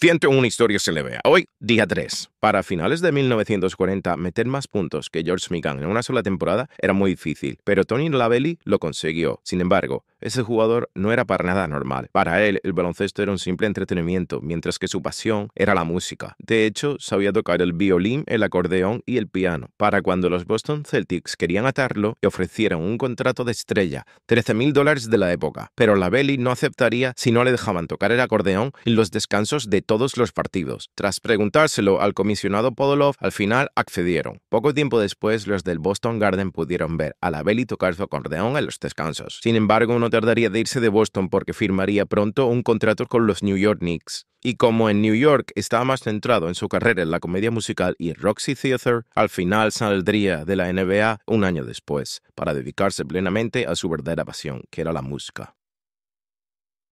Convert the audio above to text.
101 historias se le vea. Hoy, día 3. Para finales de 1940, meter más puntos que George Mikan en una sola temporada era muy difícil, pero Tony Lavelli lo consiguió. Sin embargo, ese jugador no era para nada normal. Para él, el baloncesto era un simple entretenimiento, mientras que su pasión era la música. De hecho, sabía tocar el violín, el acordeón y el piano. Para cuando los Boston Celtics querían atarlo, le ofrecieron un contrato de estrella, 13.000 mil dólares de la época. Pero la Belly no aceptaría si no le dejaban tocar el acordeón en los descansos de todos los partidos. Tras preguntárselo al comisionado Podolov, al final accedieron. Poco tiempo después, los del Boston Garden pudieron ver a la Belly tocar su acordeón en los descansos. Sin embargo, uno tardaría de irse de Boston porque firmaría pronto un contrato con los New York Knicks. Y como en New York estaba más centrado en su carrera en la comedia musical y el Roxy Theater, al final saldría de la NBA un año después, para dedicarse plenamente a su verdadera pasión, que era la música.